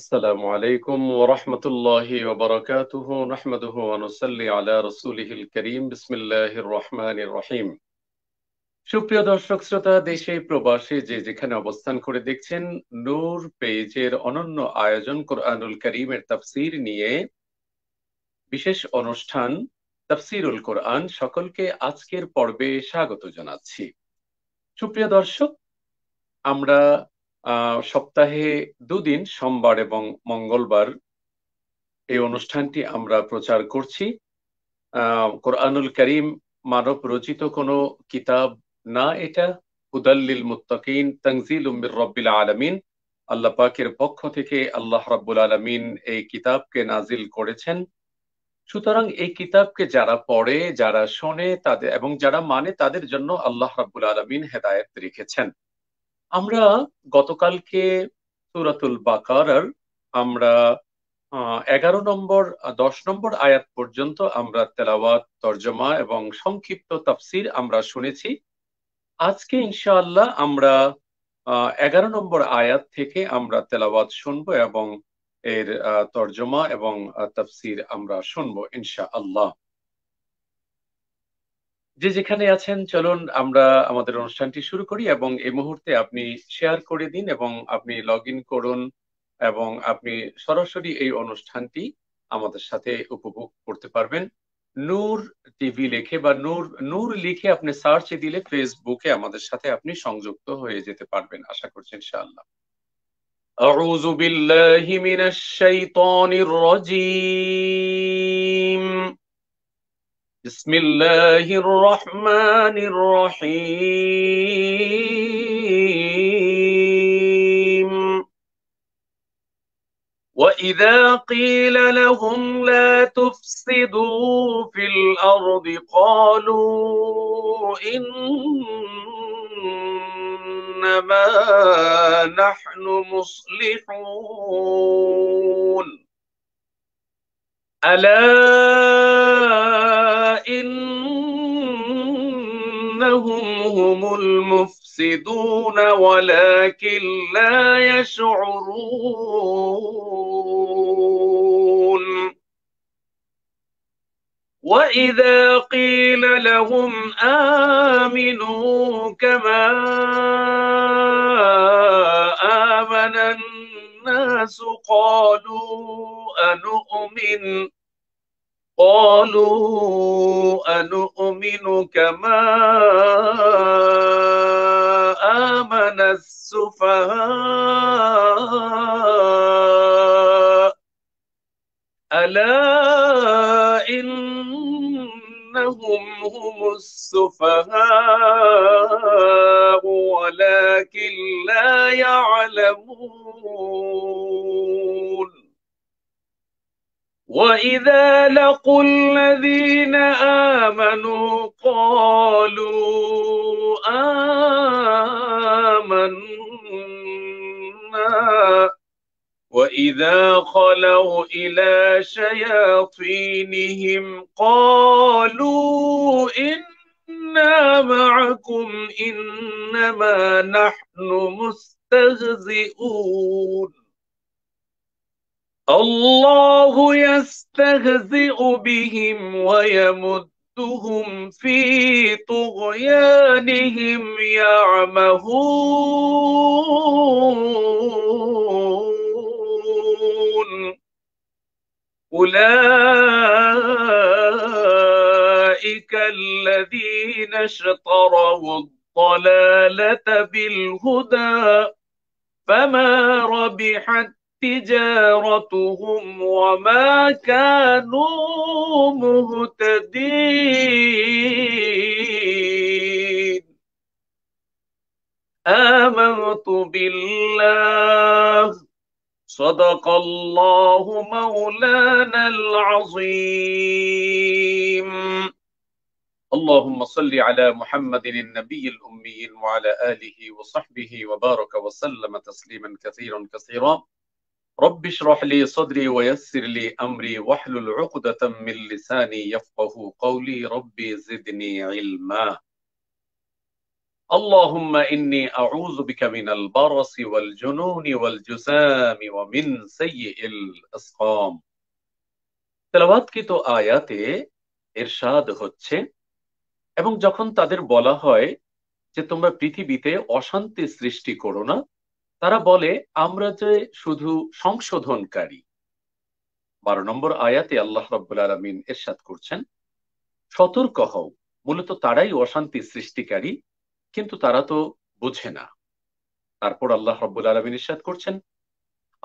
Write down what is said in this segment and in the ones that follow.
আসসালামু আলাইকুম ওয়া রাহমাতুল্লাহি ওয়া বারাকাতুহু নাহমাদুহু ওয়া নুসাল্লি আলা রাসূলিহিল কারীম বিসমিল্লাহির রহমানির রহিম সুপ্রিয় দর্শক শ্রোতা দেশে প্রবাসে যে যেখানে অবস্থান করে দেখছেন নূর পেজের অনন্য আয়োজন কোরআনুল করিমের তাফসির নিয়ে বিশেষ অনুষ্ঠান তাফসিরুল কোরআন সকলকে আজকের পর্বে স্বাগত জানাচ্ছি সুপ্রিয় দর্শক আমরা সপ্তাহে দুদিন সোমবার এবং মঙ্গলবার এই অনুষ্ঠানটি আমরা প্রচার করছি কোরআনুল করিম মানব রচিত কোনো কিতাব না এটা হুদাল্লিল মুতাকিন তংজিল উম্মির রব্বিল আলমিন আল্লাহ পাকের পক্ষ থেকে আল্লাহ রাব্বুল আলমিন এই কিতাবকে নাজিল করেছেন সুতরাং এই কিতাবকে যারা পড়ে যারা শোনে তাদের এবং যারা মানে তাদের জন্য আল্লাহ রাব্বুল আলমিন হেদায়ত রেখেছেন আমরা গতকালকে সুরাতুল বাকারার আমরা এগারো নম্বর দশ নম্বর আয়াত পর্যন্ত আমরা তেলাওয়াত তর্জমা এবং সংক্ষিপ্ত তাফসির আমরা শুনেছি আজকে ইনশাআল্লাহ আমরা এগারো নম্বর আয়াত থেকে আমরা তেলাওয়াত শুনবো এবং এর তর্জমা এবং তাফসির আমরা শুনবো ইনশা আল্লাহ যে যেখানে আছেন চলুন আমরা আমাদের অনুষ্ঠানটি শুরু করি এবং এই মুহূর্তে আপনি শেয়ার করে দিন এবং আপনি লগ ইন করুন এবং আপনি সরাসরি এই অনুষ্ঠানটি আমাদের সাথে উপভোগ করতে পারবেন নূর টিভি লিখে বা নূর নূর লিখে আপনি সার্চে দিলে ফেসবুকে আমাদের সাথে আপনি সংযুক্ত হয়ে যেতে পারবেন আশা করছেন ইনশাআল্লাহ أعوذ بالله من الشيطان الرجيم بسم الله الرحمن الرحيم واذا قيل لهم لا تفسدوا في الارض قالوا انما نحن مصلحون ألا إنهم هم المفسدون ولكن لا يشعرون وإذا قيل لهم آمنوا كما آمن الناس قالوا أنؤمن قالوا أنؤمن كما آمن السفهاء ألا إن هم السفهاء ولكن لا يعلمون وإذا لقوا الذين آمنوا قالوا آمنا وإذا خلوا إلى شياطينهم قالوا إنا معكم إنما نحن مستهزئون الله يستهزئ بهم ويمدهم في طغيانهم يعمهون أولئك الذين اشتروا الضلالة بالهدى فما ربحت تجارتهم وما كانوا مهتدين آمنت بالله صدق الله مولانا العظيم اللهم صل على محمد النبي الأمي وعلى آله وصحبه وبارك وسلم تسليما كثيرا كثيرا رب اشرح لي صدري ويسر لي أمري واحلل عقدة من لساني يفقه قولي ربي زدني علما اللهم إني أعوذ بك من البرص والجنون والجسام ومن سيء الأسقام তেলাবাদকৃত আয়াতে এরশাদ হচ্ছে এবং যখন তাদের বলা হয় যে তোমরা পৃথিবীতে অশান্তি সৃষ্টি করো না তারা বলে আমরা যে শুধু সংশোধনকারী বারো নম্বর আয়াতে আল্লাহ রব্বুল আলমিন এরশাদ করছেন সতর্ক হও মূলত তারাই অশান্তি সৃষ্টিকারী কিন্তু তারা তো বোঝে না তারপর আল্লাহ রব্বুল আলমিন ইসাদ করছেন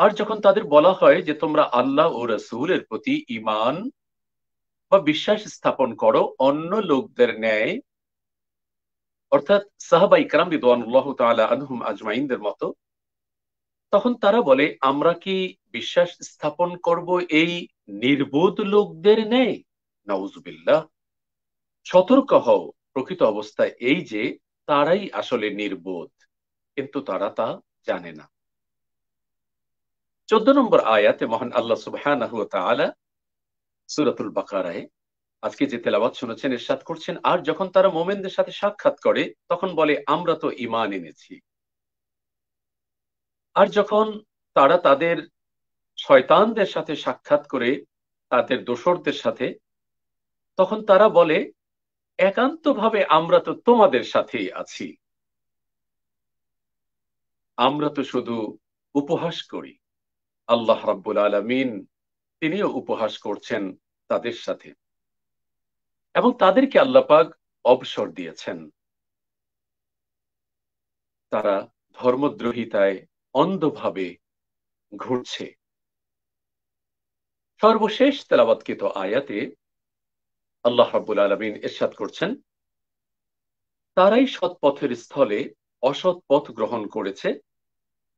আর যখন তাদের বলা হয় যে তোমরা আল্লাহ ও রসুলের প্রতি ইমান বা বিশ্বাস স্থাপন করো অন্য লোকদের ন্যায় অর্থাৎ সাহাবা ইকরাম রিদওয়ানুল্লাহ তালা আনহুম আজমাইনদের মতো তখন তারা বলে আমরা কি বিশ্বাস স্থাপন করব এই নির্বোধ লোকদের ন্যায় নাউজুবিল্লাহ সতর্ক হও প্রকৃত অবস্থা এই যে তারাই আসলে নির্বোধ কিন্তু তারা তা জানে না চোদ্দ নম্বর আয়াতে মহান আল্লাহ সুবাহ সুরাতুল বাকারায় আজকে যে তেলাবাদ শুনেছেন এরশাদ করছেন আর যখন তারা মোমেনদের সাথে সাক্ষাৎ করে তখন বলে আমরা তো ইমান এনেছি আর যখন তারা তাদের শয়তানদের সাথে সাক্ষাৎ করে তাদের দোসরদের সাথে তখন তারা বলে একান্তভাবে আমরা তো তোমাদের সাথেই আছি আমরা তো শুধু উপহাস করি আল্লাহ রাব্বুল আলমিন তিনিও উপহাস করছেন তাদের সাথে এবং তাদেরকে আল্লাপাক অবসর দিয়েছেন তারা ধর্মদ্রোহিতায় অন্ধভাবে ঘুরছে সর্বশেষ তেলাবাদকৃত আয়াতে আল্লাহ রাবুল আলমিন এরশাদ করছেন তারাই সৎ পথের স্থলে অসৎ পথ গ্রহণ করেছে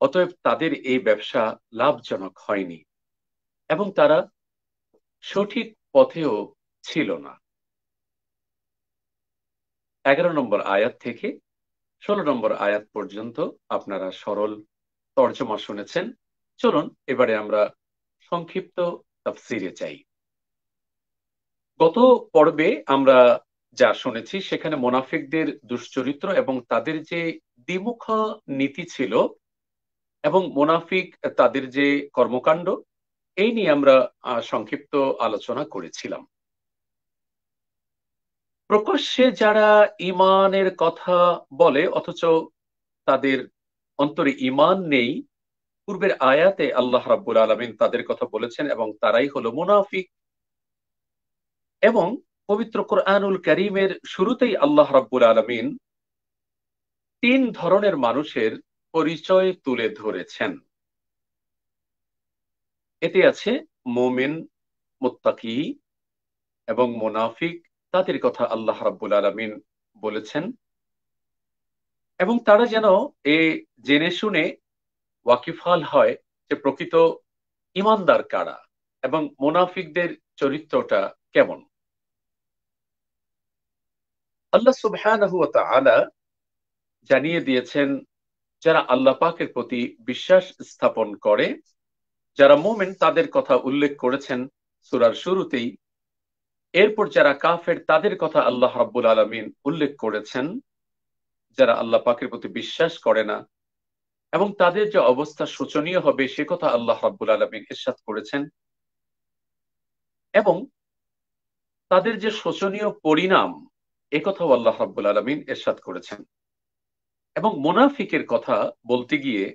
অতএব তাদের এই ব্যবসা লাভজনক হয়নি এবং তারা সঠিক পথেও ছিল না এগারো নম্বর আয়াত থেকে ষোলো নম্বর আয়াত পর্যন্ত আপনারা সরল তর্জমা শুনেছেন চলুন এবারে আমরা সংক্ষিপ্ত তফসিরে চাই গত পর্বে আমরা যা শুনেছি সেখানে মোনাফিকদের দুশ্চরিত্র এবং তাদের যে দ্বিমুখ নীতি ছিল এবং মোনাফিক তাদের যে কর্মকাণ্ড এই নিয়ে আমরা সংক্ষিপ্ত আলোচনা করেছিলাম প্রকাশ্যে যারা ইমানের কথা বলে অথচ তাদের অন্তরে ইমান নেই পূর্বের আয়াতে আল্লাহ রাবুল আলমিন তাদের কথা বলেছেন এবং তারাই হলো মোনাফিক এবং পবিত্র কোরআনুল করিমের শুরুতেই আল্লাহ রাব্বুল আলমিন তিন ধরনের মানুষের পরিচয় তুলে ধরেছেন এতে আছে মোমেন মোত্তাকি এবং মোনাফিক তাদের কথা আল্লাহ রাব্বুল আলমিন বলেছেন এবং তারা যেন এ জেনে শুনে ওয়াকিফাল হয় যে প্রকৃত ইমানদার কারা এবং মোনাফিকদের চরিত্রটা কেমন আল্লাহ সুবহান জানিয়ে দিয়েছেন যারা আল্লাহ পাকের প্রতি বিশ্বাস স্থাপন করে যারা মোমেন তাদের কথা উল্লেখ করেছেন সুরার শুরুতেই এরপর যারা কাফের তাদের কথা আল্লাহ রাব্বুল আলমিন উল্লেখ করেছেন যারা আল্লাহ পাকের প্রতি বিশ্বাস করে না এবং তাদের যে অবস্থা শোচনীয় হবে সে কথা আল্লাহ রাব্বুল আলমিন ইরশাদ করেছেন এবং তাদের যে শোচনীয় পরিণাম একথাও আল্লাহ রাব্বুল আলমিন এরশাদ করেছেন এবং মোনাফিকের কথা বলতে গিয়ে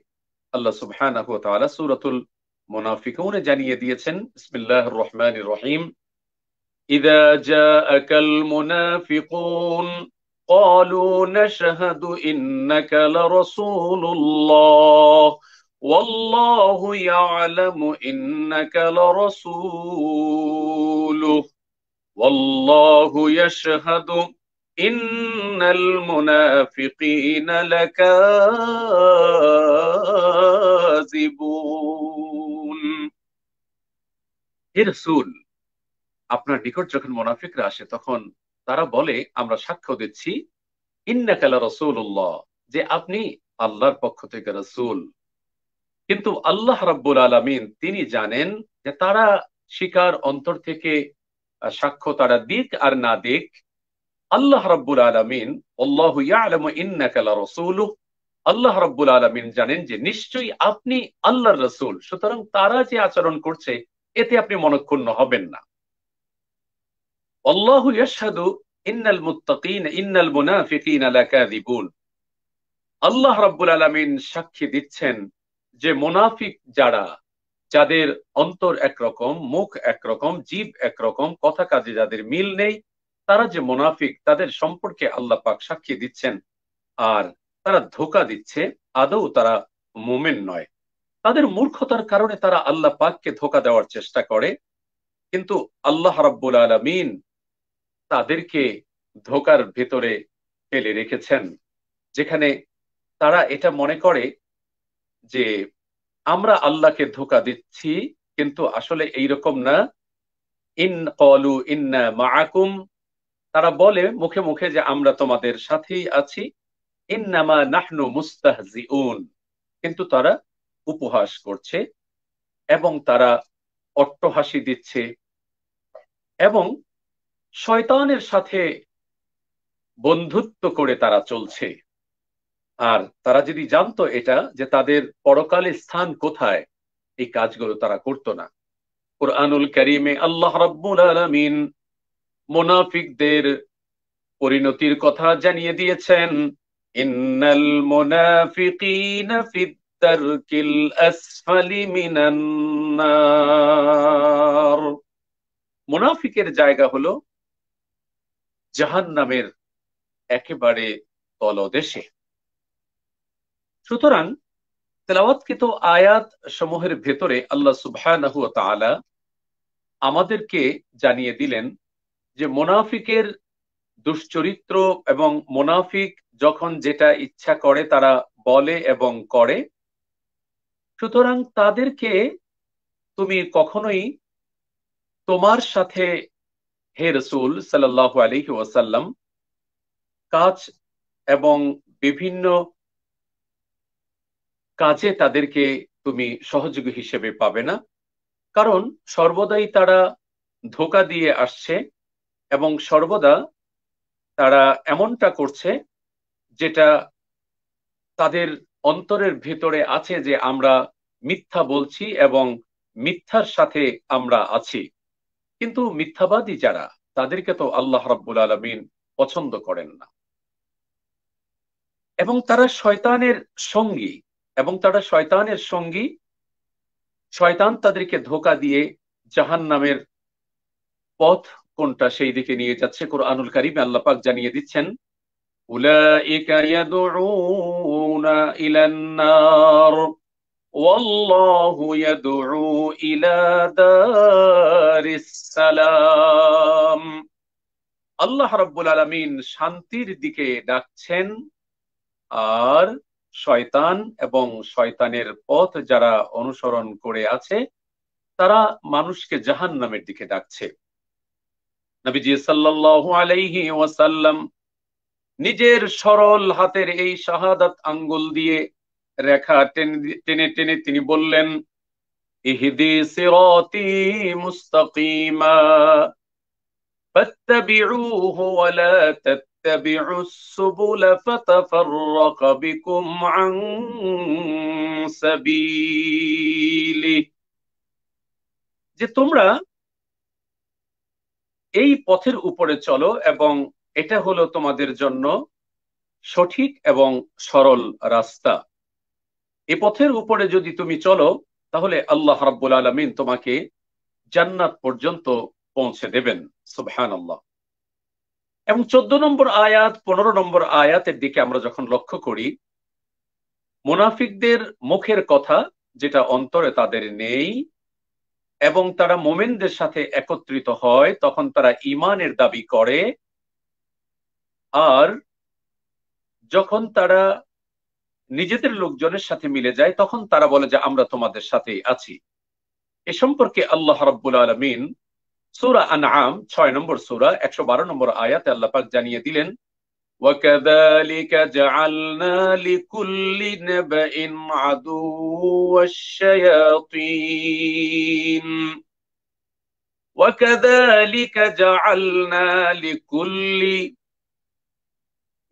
আল্লাহ সুবহানাহু ওয়া তাআলা জানিয়ে দিয়েছেন বিসমিল্লাহির রহমানির রহিম ইযা জাআকাল মুনাফিকুন قالوا نشهد إنك لرسول الله والله يعلم إنك لرسوله والله يشهد ان المنافقين لكاذبون আপনার নিকট যখন মুনাফিকরা আসে তখন তারা বলে আমরা সাক্ষ্য দিচ্ছি ইন্নাকালা রাসূলুল্লাহ যে আপনি আল্লাহর পক্ষ থেকে রাসূল কিন্তু আল্লাহ রাব্বুল আলামিন তিনি জানেন যে তারা শিকার অন্তর থেকে সাক্ষ্য তারা দিক আর না দিক আল্লাহ রব্বুল আলমিন আল্লাহ ইন্নাকালা রসুল আল্লাহ রাব্বুল আলমিন জানেন যে নিশ্চয়ই আপনি আল্লাহর রসুল সুতরাং তারা যে আচরণ করছে এতে আপনি মনক্ষুণ্ণ হবেন না আল্লাহ ইন্নাল মুত্তাকিন ইন্নাল মুনাফিকিন লাকাযিবুন আল্লাহ রাব্বুল আলামিন সাক্ষী দিচ্ছেন যে মুনাফিক যারা যাদের অন্তর একরকম মুখ একরকম জীব একরকম কথা কাজে যাদের মিল নেই তারা যে মোনাফিক তাদের সম্পর্কে আল্লাহ পাক সাক্ষী দিচ্ছেন আর তারা ধোকা দিচ্ছে আদৌ তারা মোমেন নয় তাদের মূর্খতার কারণে তারা আল্লাহ পাককে ধোকা দেওয়ার চেষ্টা করে কিন্তু আল্লাহ রাব্বুল আলমিন তাদেরকে ধোকার ভেতরে ফেলে রেখেছেন যেখানে তারা এটা মনে করে যে আমরা আল্লাহকে ধোকা দিচ্ছি কিন্তু আসলে এইরকম না ইন কলু ইন্না মাআকুম তারা বলে মুখে মুখে যে আমরা তোমাদের সাথেই আছি ইন্নামা নাহনু মুস্তাহজিউন কিন্তু তারা উপহাস করছে এবং তারা অট্টহাসি দিচ্ছে এবং শয়তানের সাথে বন্ধুত্ব করে তারা চলছে আর তারা যদি জানতো এটা যে তাদের পরকালে স্থান কোথায় এই কাজগুলো তারা করতো না কোরআনুল করিমে আল্লাহ রাব্বুল আলামিন মোনাফিকদের পরিণতির কথা জানিয়ে দিয়েছেন ইন্নাল মোনাফিকিনা ফিদ্দারকিল আসফালি মিনান নার মোনাফিকের জায়গা হলো জাহান নামের একেবারে তলদেশে সুতরাং তেলাওয়াতকৃত আয়াত সমূহের ভেতরে আল্লাহ সুবহানাহু তাআলা আমাদেরকে জানিয়ে দিলেন যে মোনাফিকের দুশ্চরিত্র এবং মোনাফিক যখন যেটা ইচ্ছা করে তারা বলে এবং করে সুতরাং তাদেরকে তুমি কখনোই তোমার সাথে হে রসুল সাল্লাহ আলহি ওয়াসাল্লাম কাজ এবং বিভিন্ন কাজে তাদেরকে তুমি সহযোগী হিসেবে পাবে না কারণ সর্বদাই তারা ধোকা দিয়ে আসছে এবং সর্বদা তারা এমনটা করছে যেটা তাদের অন্তরের ভেতরে আছে যে আমরা মিথ্যা বলছি এবং মিথ্যার সাথে আমরা আছি কিন্তু মিথ্যাবাদী যারা তাদেরকে তো আল্লাহ রাব্বুল আলমিন পছন্দ করেন না এবং তারা শয়তানের সঙ্গী এবং তারা শয়তানের সঙ্গী শয়তান তাদেরকে ধোকা দিয়ে জাহান নামের পথ কোনটা সেই দিকে নিয়ে যাচ্ছে কোরআনুল কারিমে আল্লাহ পাক জানিয়ে দিচ্ছেন উলাইকা ইয়াদউনা ইলান নার والله يدعو إلى دار السلام আল্লাহ রাব্বুল আলামিন শান্তির দিকে ডাকছেন আর শয়তান এবং শয়তানের পথ যারা অনুসরণ করে আছে তারা মানুষকে জাহান নামের দিকে ডাকছে নবীজি সাল্লাল্লাহু আলাইহি ওয়াসাল্লাম নিজের সরল হাতের এই শাহাদাত আঙ্গুল দিয়ে রেখা টেনে টেনে তিনি বললেন ইহদি সিরাতি মুস্তাকিমা فاتبعوه ولا تتبعوا السبل فتفرق بكم عن سبيله যে তোমরা এই পথের উপরে চলো এবং এটা হলো তোমাদের জন্য সঠিক এবং সরল রাস্তা এ পথের উপরে যদি তুমি চলো তাহলে আল্লাহ রাব্বুল আলমিন তোমাকে জান্নাত পর্যন্ত পৌঁছে দেবেন সুবহান আল্লাহ এবং চোদ্দ নম্বর আয়াত পনেরো নম্বর আয়াতের দিকে আমরা যখন লক্ষ্য করি মুনাফিকদের মুখের কথা যেটা অন্তরে তাদের নেই এবং তারা মোমেনদের সাথে একত্রিত হয় তখন তারা ইমানের দাবি করে আর যখন তারা নিজেদের লোকজনের সাথে মিলে যায় তখন তারা বলে যে আমরা তোমাদের সাথে আছি এ সম্পর্কে আল্লাহ রাব্বুল আলমিন সুরা আনআম ছয় নম্বর সুরা একশো বারো নম্বর আয়াতে আল্লাহ পাক জানিয়ে দিলেন وكذلك جعلنا لكل نبأ عدو والشياطين وكذلك جعلنا لكل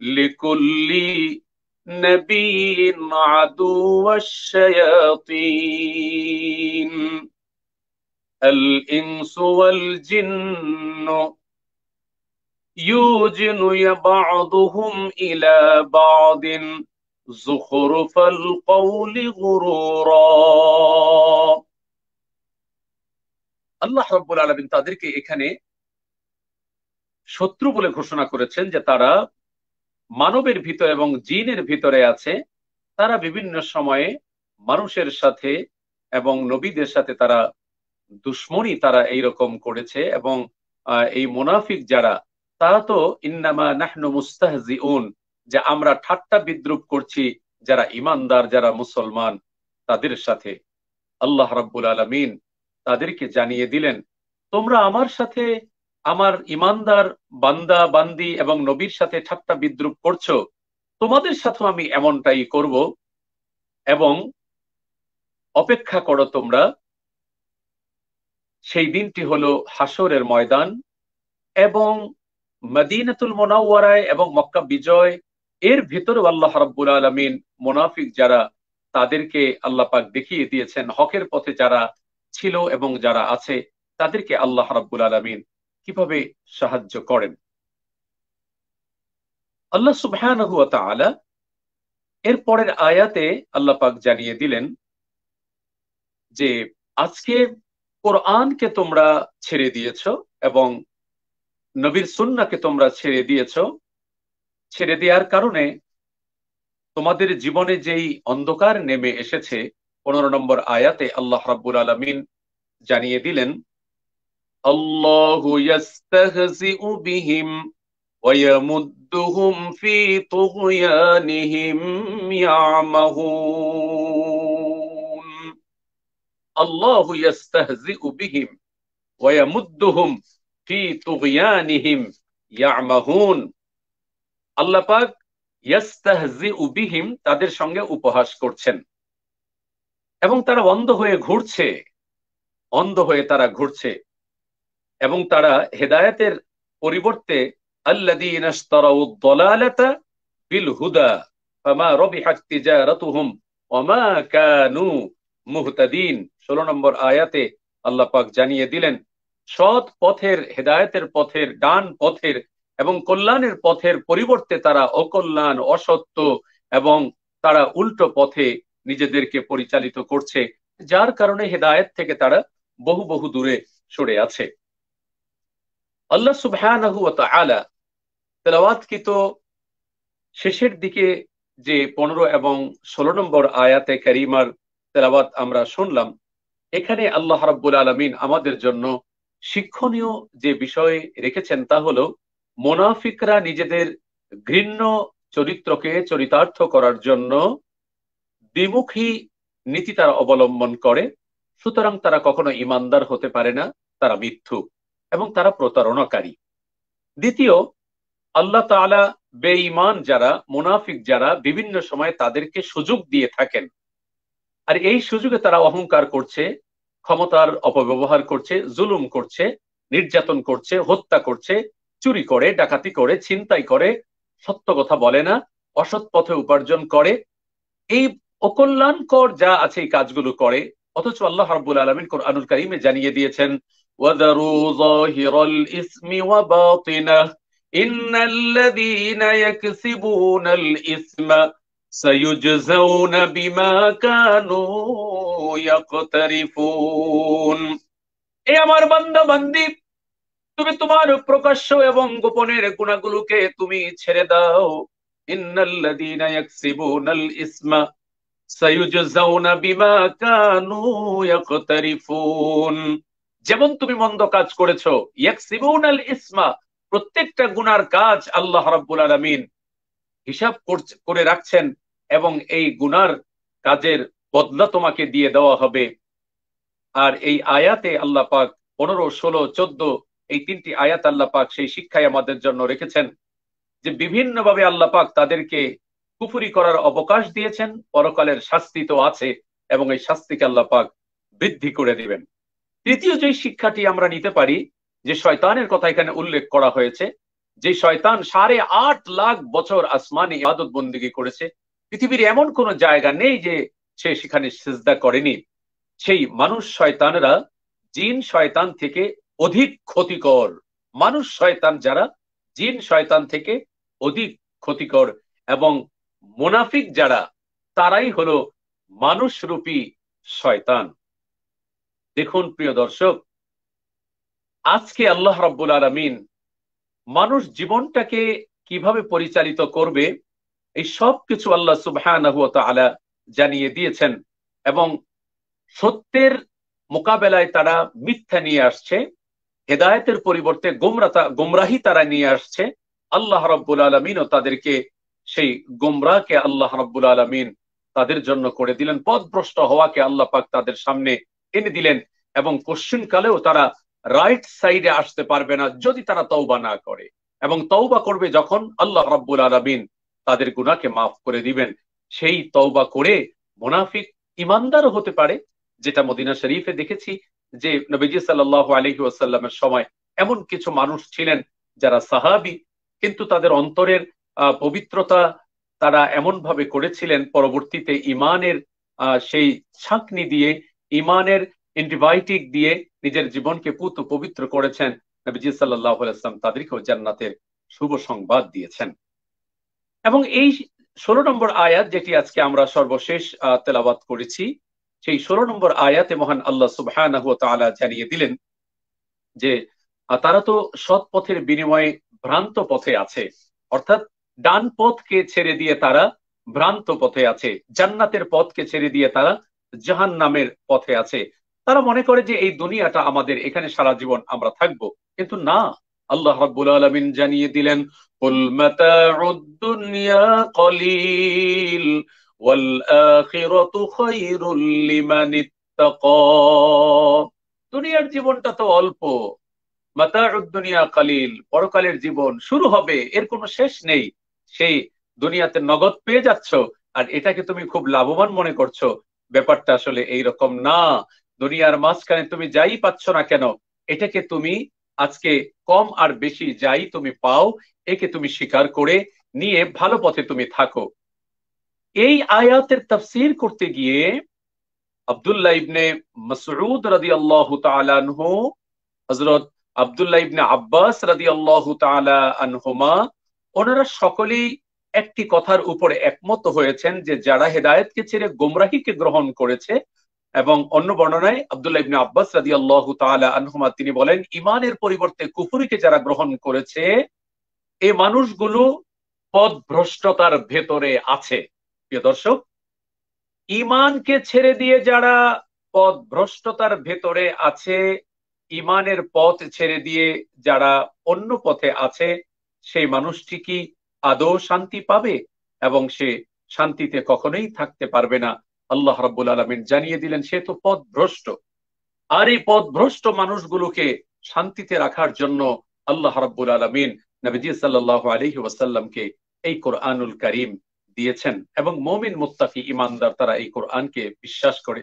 لكل نبي عدو الشياطين الإنس والجن আল্লাহ রব্বুল আলমিন তাদেরকে এখানে শত্রু বলে ঘোষণা করেছেন যে তারা মানবের ভিতরে এবং জিনের ভিতরে আছে তারা বিভিন্ন সময়ে মানুষের সাথে এবং নবীদের সাথে তারা দুশ্মনী তারা এইরকম করেছে এবং এই মোনাফিক যারা তারা তো ইন্নামা নাহনু মুস্তাহজিউন যে আমরা ঠাট্টা বিদ্রুপ করছি যারা ইমানদার যারা মুসলমান তাদের সাথে আল্লাহ রাব্বুল আলমিন তাদেরকে জানিয়ে দিলেন তোমরা আমার সাথে আমার ইমানদার বান্দা বান্দি এবং নবীর সাথে ঠাট্টা বিদ্রুপ করছো তোমাদের সাথে আমি এমনটাই করব এবং অপেক্ষা করো তোমরা সেই দিনটি হলো হাসরের ময়দান এবং মদিনাতুল মোনাওয়ারায় এবং মক্কা বিজয় এর ভিতরে আল্লাহ রাব্বুল আলমিন মোনাফিক যারা তাদেরকে আল্লাহ পাক দেখিয়ে দিয়েছেন হকের পথে যারা ছিল এবং যারা আছে তাদেরকে আল্লাহ রাব্বুল আলমিন কিভাবে সাহায্য করেন আল্লাহ সুবহান এর পরের আয়াতে আল্লাহ পাক জানিয়ে দিলেন যে আজকে কোরআনকে তোমরা ছেড়ে দিয়েছ এবং নবীর সুন্নাকে তোমরা ছেড়ে দিয়েছ ছেড়ে দেওয়ার কারণে তোমাদের জীবনে যেই অন্ধকার নেমে এসেছে পনেরো নম্বর আয়াতে আল্লাহ রাব্বুল আলমিন জানিয়ে দিলেন আল্লাহ ফি তাদের সঙ্গে উপহাস করছেন এবং তারা অন্ধ হয়ে ঘুরছে অন্ধ হয়ে তারা ঘুরছে এবং তারা হেদায়তের পরিবর্তে আল্লাযীনা ইশতারাউ বিল হুদা ফামা নম্বর আয়াতে আল্লাহ পাক জানিয়ে দিলেন সৎ পথের হেদায়তের পথের ডান পথের এবং কল্যাণের পথের পরিবর্তে তারা অকল্যাণ অসত্য এবং তারা উল্টো পথে নিজেদেরকে পরিচালিত করছে যার কারণে হেদায়ত থেকে তারা বহু বহু দূরে সরে আছে আল্লাহ আলা তেলাওয়াত কি তেলাওয়াতকৃত শেষের দিকে যে পনেরো এবং ষোলো নম্বর আয়াতে ক্যারিমার তেলাওয়াত আমরা শুনলাম এখানে আল্লাহ রাবুল আলমিন আমাদের জন্য শিক্ষণীয় যে বিষয় রেখেছেন তা হল মোনাফিকরা নিজেদের ঘৃণ্য চরিত্রকে চরিতার্থ করার জন্য দ্বিমুখী নীতি তারা অবলম্বন করে সুতরাং তারা কখনো ইমানদার হতে পারে না তারা মিথ্যু এবং তারা প্রতারণাকারী দ্বিতীয় আল্লাহ তালা বেঈমান যারা মুনাফিক যারা বিভিন্ন সময় তাদেরকে সুযোগ দিয়ে থাকেন আর এই সুযোগে তারা অহংকার করছে ক্ষমতার অপব্যবহার করছে জুলুম করছে নির্যাতন করছে হত্যা করছে চুরি করে ডাকাতি করে ছিনতাই করে সত্য কথা বলে না অসৎ পথে উপার্জন করে এই অকল্যাণকর যা আছে এই কাজগুলো করে অথচ আল্লাহ হাবুল আলমিন কোরআনুল কারিমে জানিয়ে দিয়েছেন ইসমি ইসমা سيجزون بما كانوا يقترفون আমার বান্দা বান্দি তুমি তোমার প্রকাশ্য এবং গোপনের গুণাগুলোকে তুমি ছেড়ে দাও ইন্নাল্লাযীনা ইয়াকসিবুনাল ইসমা সায়ুজজাউনা বিমা কানু ইয়াকতারিফুন যেমন তুমি মন্দ কাজ করেছো ইয়াকসিবুনাল ইসমা প্রত্যেকটা গুনার কাজ আল্লাহ রাব্বুল আলামিন হিসাব করে রাখছেন এবং এই গুনার কাজের বদলা তোমাকে দিয়ে দেওয়া হবে আর এই আয়াতে আল্লাহ পাক পনেরো ষোলো চোদ্দ এই তিনটি আয়াত আল্লাহ পাক সেই শিক্ষায় আমাদের জন্য রেখেছেন যে বিভিন্নভাবে আল্লাহ পাক তাদেরকে কুফুরি করার অবকাশ দিয়েছেন পরকালের শাস্তি তো আছে এবং এই শাস্তিকে আল্লাহ পাক বৃদ্ধি করে দিবেন তৃতীয় যে শিক্ষাটি আমরা নিতে পারি যে শয়তানের কথা এখানে উল্লেখ করা হয়েছে যে শয়তান সাড়ে আট লাখ বছর আসমানি আদত বন্দী করেছে পৃথিবীর এমন কোন জায়গা নেই যে সে সেখানে সেজদা করেনি সেই মানুষ শয়তানরা জিন শয়তান থেকে অধিক ক্ষতিকর মানুষ শয়তান যারা জিন শয়তান থেকে অধিক ক্ষতিকর এবং মোনাফিক যারা তারাই হলো মানুষরূপী শয়তান দেখুন প্রিয় দর্শক আজকে আল্লাহ রব্বুল আলমিন মানুষ জীবনটাকে কিভাবে পরিচালিত করবে এই সব কিছু আল্লাহ সুবহান জানিয়ে দিয়েছেন এবং সত্যের মোকাবেলায় তারা মিথ্যা নিয়ে আসছে হেদায়তের পরিবর্তে গোমরাতা গোমরাহি তারা নিয়ে আসছে আল্লাহ রব্বুল আলমিনও তাদেরকে সেই গোমরাকে আল্লাহ রব্বুল আলমিন তাদের জন্য করে দিলেন পদভ্রষ্ট হওয়াকে আল্লাহ পাক তাদের সামনে এনে দিলেন এবং কালেও তারা রাইট সাইডে আসতে পারবে না যদি তারা তৌবা না করে এবং তৌবা করবে যখন আল্লাহ রব্বুল আলমিন তাদের গুণাকে মাফ করে দিবেন সেই তওবা করে মোনাফিক ইমানদারও হতে পারে যেটা মদিনা শরীফে দেখেছি যে নবীজি সাল্লাহ আলহি ওয়াসাল্লামের সময় এমন কিছু মানুষ ছিলেন যারা সাহাবি কিন্তু তাদের অন্তরের পবিত্রতা তারা এমন ভাবে করেছিলেন পরবর্তীতে ইমানের সেই ছাঁকনি দিয়ে ইমানের এন্টিবায়োটিক দিয়ে নিজের জীবনকে পুত পবিত্র করেছেন নবীজি সাল্লাহ আলাইসলাম তাদেরকেও জান্নাতের শুভ সংবাদ দিয়েছেন এবং এই ষোলো নম্বর আয়াত যেটি আজকে আমরা সর্বশেষ তেলাবাত করেছি সেই ষোলো নম্বর আয়াতে মহান আল্লাহ সুবাহ জানিয়ে দিলেন যে তারা তো সৎ পথের বিনিময়ে ভ্রান্ত পথে আছে অর্থাৎ ডান পথকে ছেড়ে দিয়ে তারা ভ্রান্ত পথে আছে জান্নাতের পথকে ছেড়ে দিয়ে তারা জাহান নামের পথে আছে তারা মনে করে যে এই দুনিয়াটা আমাদের এখানে সারা জীবন আমরা থাকব কিন্তু না আল্লাহ রাব্বুল আলামিন জানিয়ে দিলেন কুল মাতাউদ দুনিয়া কলিল ওয়াল আখিরাতু খায়রুল লিমান ইত্তাকা দুনিয়ার জীবনটা তো অল্প মাতাউদ দুনিয়া কলিল পরকালের জীবন শুরু হবে এর কোনো শেষ নেই সেই দুনিয়াতে নগদ পেয়ে যাচ্ছ আর এটাকে তুমি খুব লাভবান মনে করছো ব্যাপারটা আসলে এই রকম না দুনিয়ার মাঝখানে তুমি যাই পাচ্ছ না কেন এটাকে তুমি আজকে কম আর বেশি যাই তুমি পাও একে তুমি স্বীকার করে নিয়ে ভালো পথে তুমি থাকো এই আয়াতের তাফসির করতে গিয়ে আবদুল্লাহ ইবনে মসরুদ রাজি আল্লাহ তালানহু হজরত আবদুল্লাহ ইবনে আব্বাস রাজি আল্লাহ তালা আনহুমা ওনারা সকলেই একটি কথার উপরে একমত হয়েছেন যে যারা হেদায়তকে ছেড়ে গোমরাহিকে গ্রহণ করেছে এবং অন্য বর্ণনায় আবদুল্লাহ ইবনে আব্বাস রাজি আল্লাহ আনহুমা তিনি বলেন ইমানের পরিবর্তে কুফুরিকে যারা গ্রহণ করেছে এ মানুষগুলো পদ ভ্রষ্টতার ভেতরে আছে প্রিয় দর্শক ইমানকে ছেড়ে দিয়ে যারা পদ ভ্রষ্টতার ভেতরে আছে ইমানের পথ ছেড়ে দিয়ে যারা অন্য পথে আছে সেই মানুষটি কি আদৌ শান্তি পাবে এবং সে শান্তিতে কখনোই থাকতে পারবে না আল্লাহ রাব্বুল আলমিন জানিয়ে দিলেন সে তো পথ ভ্রষ্ট আর এই পথ ভ্রষ্ট মানুষগুলোকে শান্তিতে রাখার জন্য আল্লাহ রাব্বুল আলমিন নবীজি সাল্লাহ আলহি ওয়াসাল্লামকে এই কোরআনুল করিম দিয়েছেন এবং মমিন মুস্তাফি ইমানদার তারা এই কোরআনকে বিশ্বাস করে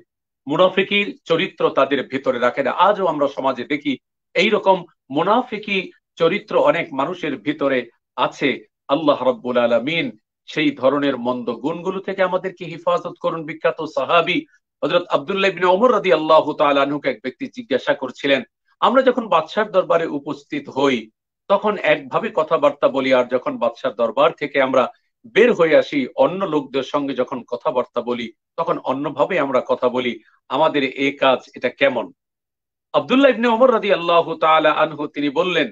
মুনাফিকির চরিত্র তাদের ভেতরে রাখে না আজও আমরা সমাজে দেখি এই রকম মুনাফিকি চরিত্র অনেক মানুষের ভিতরে আছে আল্লাহ রব্বুল আলমিন সেই ধরনের মন্দ গুণগুলো থেকে আমাদেরকে হিফাজত করুন বিখ্যাত সাহাবি হজরত আবদুল্লাহ বিন ওমর রাদি আল্লাহ তালুকে এক ব্যক্তি জিজ্ঞাসা করছিলেন আমরা যখন বাদশার দরবারে উপস্থিত হই তখন একভাবে কথাবার্তা বলি আর যখন বাদশার দরবার থেকে আমরা বের হয়ে আসি অন্য লোকদের সঙ্গে যখন কথাবার্তা বলি তখন অন্যভাবে আমরা কথা বলি আমাদের এ কাজ এটা কেমন আবদুল্লাহ ইবনে ওমর রাদি আল্লাহ তালা আনহু তিনি বললেন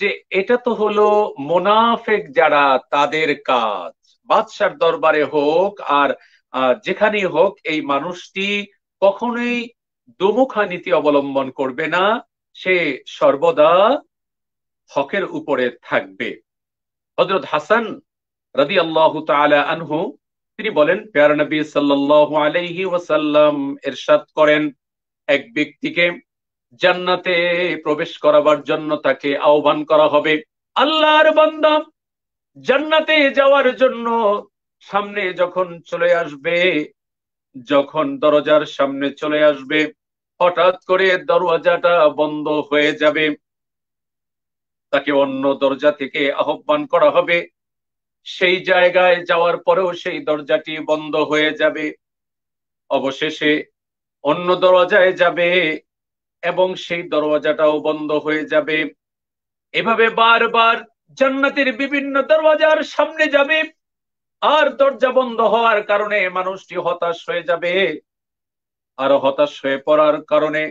যে এটা তো হলো মোনাফেক যারা তাদের কাজ বাদশার দরবারে হোক আর যেখানেই হোক এই মানুষটি কখনোই দমুখা নীতি অবলম্বন করবে না সে সর্বদা হকের উপরে থাকবে হজরত হাসান রাজি আল্লাহ আনহু তিনি বলেন প্যার নবী সাল্লাহ আলাইহি ওয়াসাল্লাম এরশাদ করেন এক ব্যক্তিকে জান্নাতে প্রবেশ করাবার জন্য তাকে আহ্বান করা হবে আল্লাহর বান্দা জান্নাতে যাওয়ার জন্য সামনে যখন চলে আসবে যখন দরজার সামনে চলে আসবে হঠাৎ করে দরওয়াজাটা বন্ধ হয়ে যাবে তাকে অন্য দরজা থেকে আহ্বান করা হবে সেই জায়গায় যাওয়ার পরেও সেই দরজাটি বন্ধ হয়ে যাবে অবশেষে অন্য দরজায় যাবে এবং সেই দরওয়াজাটাও বন্ধ হয়ে যাবে এভাবে বারবার জান্নাতের বিভিন্ন দরওয়াজার সামনে যাবে আর দরজা বন্ধ হওয়ার কারণে মানুষটি হতাশ হয়ে যাবে আর হতাশ হয়ে পড়ার কারণে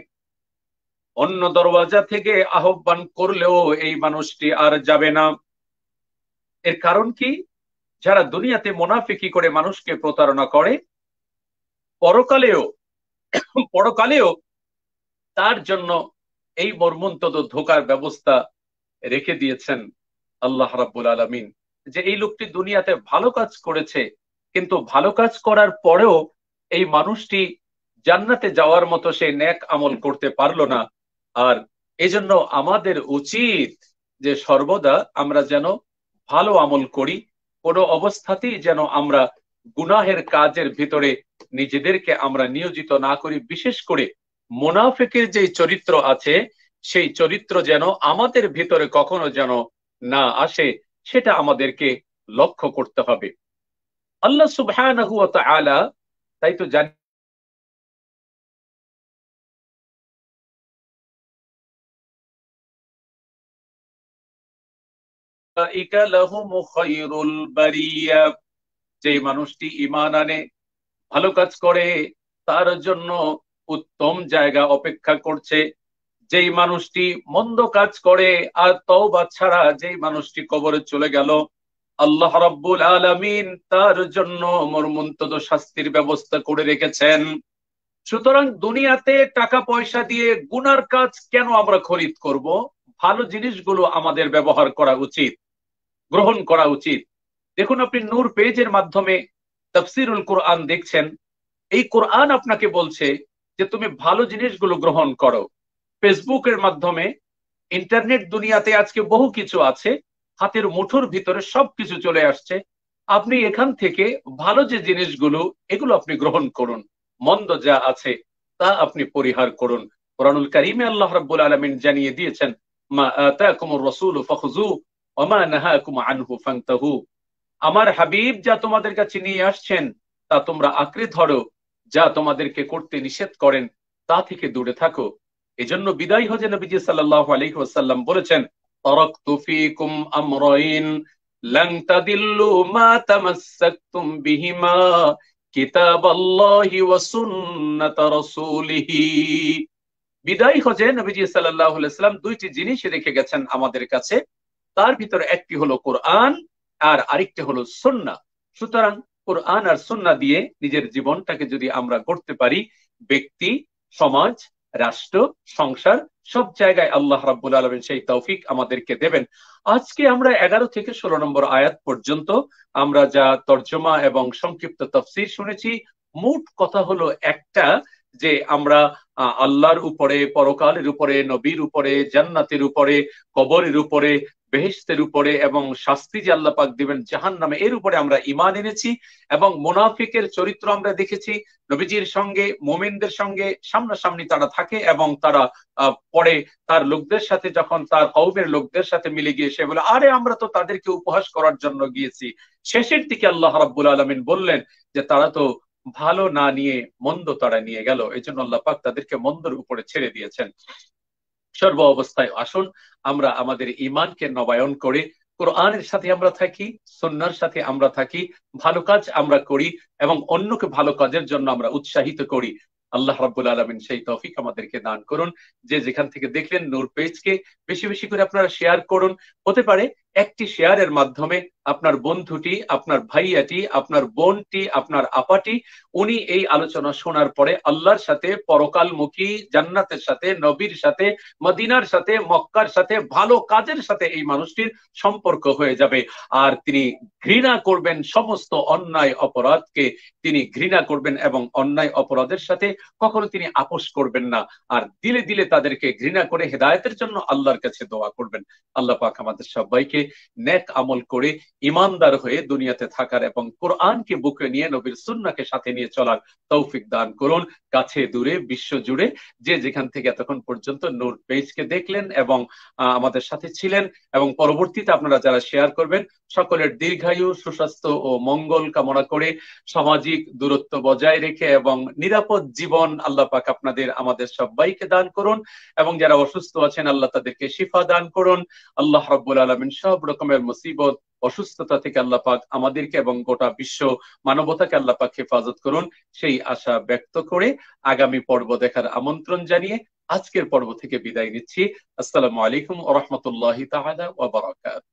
অন্য দরওয়াজা থেকে আহ্বান করলেও এই মানুষটি আর যাবে না এর কারণ কি যারা দুনিয়াতে মোনাফিকি করে মানুষকে প্রতারণা করে পরকালেও পরকালেও তার জন্য এই মর্মন্তদ ধোকার ব্যবস্থা রেখে দিয়েছেন আল্লাহ রাব্বুল আলমিন যে এই লোকটি দুনিয়াতে ভালো কাজ করেছে কিন্তু ভালো কাজ করার পরেও এই মানুষটি জান্নাতে যাওয়ার মতো সে ন্যাক আমল করতে পারলো না আর এজন্য আমাদের উচিত যে সর্বদা আমরা যেন ভালো আমল করি কোনো অবস্থাতেই যেন আমরা গুনাহের কাজের ভিতরে নিজেদেরকে আমরা নিয়োজিত না করি বিশেষ করে মুনাফিকের যে চরিত্র আছে সেই চরিত্র যেন আমাদের ভিতরে কখনো যেন না আসে সেটা আমাদেরকে লক্ষ্য করতে হবে আল্লাহ সুবাহ তাই তো জানি যে মানুষটি ইমান আনে ভালো কাজ করে তার জন্য উত্তম জায়গা অপেক্ষা করছে যেই মানুষটি মন্দ কাজ করে আর তওবা ছাড়া যেই মানুষটি কবরে চলে গেল আল্লাহ রাব্বুল আলামিন তার জন্য মর্মন্তদ শাস্তির ব্যবস্থা করে রেখেছেন সুতরাং দুনিয়াতে টাকা পয়সা দিয়ে গুনার কাজ কেন আমরা খরিদ করব ভালো জিনিসগুলো আমাদের ব্যবহার করা উচিত গ্রহণ করা উচিত দেখুন আপনি নূর পেজের মাধ্যমে তফসিরুল কোরআন দেখছেন এই কোরআন আপনাকে বলছে যে তুমি ভালো জিনিসগুলো গ্রহণ করো ফেসবুকের মাধ্যমে ইন্টারনেট দুনিয়াতে আজকে বহু কিছু আছে হাতের মুঠোর ভিতরে সবকিছু চলে আসছে আপনি এখান থেকে ভালো যে জিনিসগুলো এগুলো আপনি গ্রহণ করুন মন্দ যা আছে তা আপনি পরিহার করুন কোরআনুল কারিমে আল্লাহ রাব্বুল আলামিন জানিয়ে দিয়েছেন মা আতাকুমুর রাসূল ফাখুযু ওয়া মা নাহাকুম আনহু ফান্তাহু আমার হাবিব যা তোমাদের কাছে নিয়ে আসছেন তা তোমরা আঁকড়ে ধরো যা তোমাদেরকে করতে নিষেধ করেন তা থেকে দূরে থাকো এজন্য বিদায় হজে নবীজি সাল্লাহ আলহি বলেছেন তরক তুফিকুম আমরাইন লং তাদিল্লু মা তামাসসাকতুম বিহিমা কিতাব আল্লাহি ওয়া সুন্নাত রাসূলিহি বিদায় হজে নবীজি সাল্লাল্লাহু আলাইহি সাল্লাম দুইটি জিনিস রেখে গেছেন আমাদের কাছে তার ভিতরে একটি হলো কোরআন আর আরেকটি হলো সুন্নাহ সুতরাং কোরআন আর সুন্না দিয়ে নিজের জীবনটাকে যদি আমরা করতে পারি ব্যক্তি সমাজ রাষ্ট্র সংসার সব জায়গায় আল্লাহ রাব্বুল আলমিন সেই তৌফিক আমাদেরকে দেবেন আজকে আমরা এগারো থেকে ষোলো নম্বর আয়াত পর্যন্ত আমরা যা তর্জমা এবং সংক্ষিপ্ত তফসির শুনেছি মোট কথা হলো একটা যে আমরা আল্লাহর উপরে পরকালের উপরে নবীর উপরে জান্নাতের উপরে কবরের উপরে বেহেস্তের উপরে এবং শাস্তি যে আল্লাহ পাক দিবেন জাহান নামে এর উপরে আমরা ইমান এনেছি এবং মোনাফিকের চরিত্র আমরা দেখেছি নবীজির সঙ্গে মোমেনদের সঙ্গে সামনাসামনি তারা থাকে এবং তারা পরে তার লোকদের সাথে যখন তার কৌমের লোকদের সাথে মিলে গিয়ে সে বলে আরে আমরা তো তাদেরকে উপহাস করার জন্য গিয়েছি শেষের দিকে আল্লাহ রাবুল আলমিন বললেন যে তারা তো ভালো না নিয়ে মন্দ তারা নিয়ে গেল এই জন্য আল্লাপাক তাদেরকে মন্দর উপরে ছেড়ে দিয়েছেন সর্ব অবস্থায় আসুন আমরা আমাদের ইমানকে নবায়ন করে কোরআনের সাথে আমরা থাকি সন্ন্যার সাথে আমরা থাকি ভালো কাজ আমরা করি এবং অন্যকে ভালো কাজের জন্য আমরা উৎসাহিত করি আল্লাহ রাবুল আলমিন সেই তফিক আমাদেরকে দান করুন যে যেখান থেকে দেখলেন নূর পেজকে বেশি বেশি করে আপনারা শেয়ার করুন হতে পারে একটি শেয়ারের মাধ্যমে আপনার বন্ধুটি আপনার ভাইয়াটি আপনার বোনটি আপনার আপাটি উনি এই আলোচনা শোনার পরে আল্লাহর সাথে পরকালমুখী জান্নাতের সাথে নবীর সাথে মদিনার সাথে মক্কার সাথে ভালো কাজের সাথে এই মানুষটির সম্পর্ক হয়ে যাবে আর তিনি ঘৃণা করবেন সমস্ত অন্যায় অপরাধকে তিনি ঘৃণা করবেন এবং অন্যায় অপরাধের সাথে কখনো তিনি আপোষ করবেন না আর দিলে দিলে তাদেরকে ঘৃণা করে হেদায়তের জন্য আল্লাহর কাছে দোয়া করবেন আল্লাহ পাক আমাদের সবাইকে নেক আমল করে ইমানদার হয়ে দুনিয়াতে থাকার এবং কোরআনকে বুকে নিয়ে নবীর সুন্নাকে সাথে নিয়ে চলার তৌফিক দান করুন কাছে দূরে বিশ্ব জুড়ে যে যেখান থেকে এতক্ষণ পর্যন্ত নূর পেজকে দেখলেন এবং আমাদের সাথে ছিলেন এবং পরবর্তীতে আপনারা যারা শেয়ার করবেন সকলের দীর্ঘায়ু সুস্বাস্থ্য ও মঙ্গল কামনা করে সামাজিক দূরত্ব বজায় রেখে এবং নিরাপদ জীবন আল্লাহ পাক আপনাদের আমাদের সবাইকে দান করুন এবং যারা অসুস্থ আছেন আল্লাহ তাদেরকে শিফা দান করুন আল্লাহ রব্বুল আলমিন সব সব রকমের মুসিবত অসুস্থতা থেকে আল্লাপাক আমাদেরকে এবং গোটা বিশ্ব মানবতাকে আল্লাপাক হেফাজত করুন সেই আশা ব্যক্ত করে আগামী পর্ব দেখার আমন্ত্রণ জানিয়ে আজকের পর্ব থেকে বিদায় নিচ্ছি আসসালামু আলাইকুম ওরহমতুল্লাহ ওবরাকাত